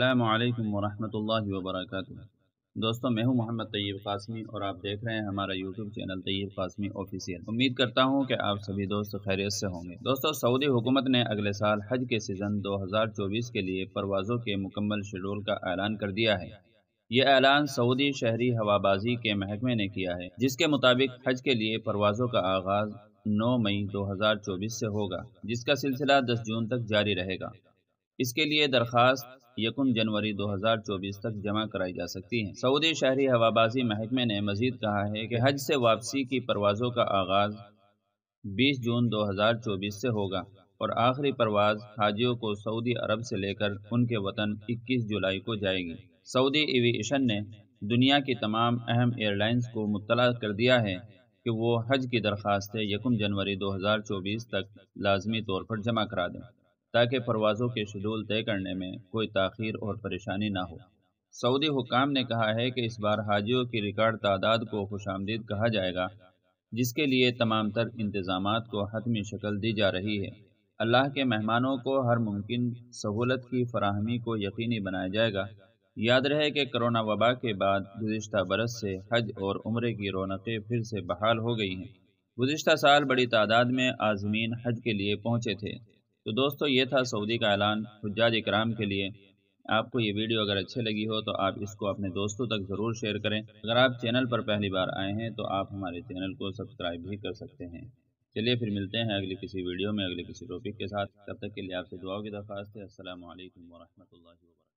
अल्लाम वरहमल वर्क दोस्तों मैं हूं मोहम्मद तैयब कासमी और आप देख रहे हैं हमारा YouTube channel Tayyab Qasmi official उम्मीद करता हूं कि आप सभी दोस्त खैरियत से होंगे दोस्तों सऊदी हुकूमत ने अगले साल हज के सीज़न 2024 के लिए परवाज़ों के मुकम्मल शेड्यूल का ऐलान कर दिया है यह ऐलान सऊदी शहरी हवाबाजी के महकमे ने किया है जिसके मुताबिक हज के लिए परवाज़ों का आगाज़ 9 मई 2024 से होगा जिसका सिलसिला 10 जून तक जारी रहेगा इसके लिए दरख्वास्त यकम जनवरी 2024 तक जमा कराई जा सकती है सऊदी शहरी हवाबाजी महकमे ने मजीद कहा है कि हज से वापसी की परवाज़ों का आगाज़ 20 जून 2024 से होगा और आखिरी परवाज़ हाजियों को सऊदी अरब से लेकर उनके वतन 21 जुलाई को जाएगी सऊदी एविएशन ने दुनिया की तमाम अहम एयरलाइंस को मुतला कर दिया है कि वो हज की दरख्वास्तें यकम जनवरी दो तक लाजमी तौर पर जमा करा दें ताकि परवाज़ों के शेड्यूल तय करने में कोई तखीर और परेशानी ना हो सऊदी हुकाम ने कहा है कि इस बार हाजियों की रिकॉर्ड तादाद को खुश आमदीद कहा जाएगा जिसके लिए तमाम तर इंतज़ाम को हतमी शक्ल दी जा रही है अल्लाह के मेहमानों को हर मुमकिन सहूलत की फराहमी को यकीनी बनाया जाएगा याद रहे कि करोना वबा के बाद गुज्त बरस से हज और उम्र की रौनकें फिर से बहाल हो गई हैं गुज्त साल बड़ी तादाद में आजमीन हज के लिए पहुँचे थे तो दोस्तों ये था सऊदी का ऐलान हजाज इक्राम के लिए आपको ये वीडियो अगर अच्छी लगी हो तो आप इसको अपने दोस्तों तक ज़रूर शेयर करें अगर आप चैनल पर पहली बार आए हैं तो आप हमारे चैनल को सब्सक्राइब भी कर सकते हैं चलिए फिर मिलते हैं अगले किसी वीडियो में अगले किसी टॉपिक के साथ तब तक के लिए आपसे दुआओं की दरख्वास्त है असल वरहमल वर्क